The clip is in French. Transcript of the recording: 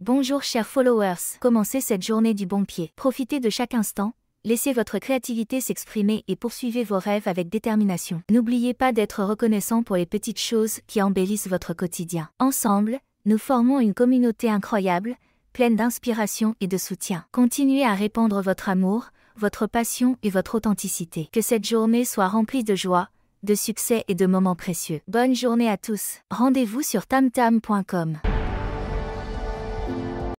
Bonjour chers followers, commencez cette journée du bon pied. Profitez de chaque instant, laissez votre créativité s'exprimer et poursuivez vos rêves avec détermination. N'oubliez pas d'être reconnaissant pour les petites choses qui embellissent votre quotidien. Ensemble, nous formons une communauté incroyable, pleine d'inspiration et de soutien. Continuez à répandre votre amour, votre passion et votre authenticité. Que cette journée soit remplie de joie, de succès et de moments précieux. Bonne journée à tous. Rendez-vous sur tamtam.com.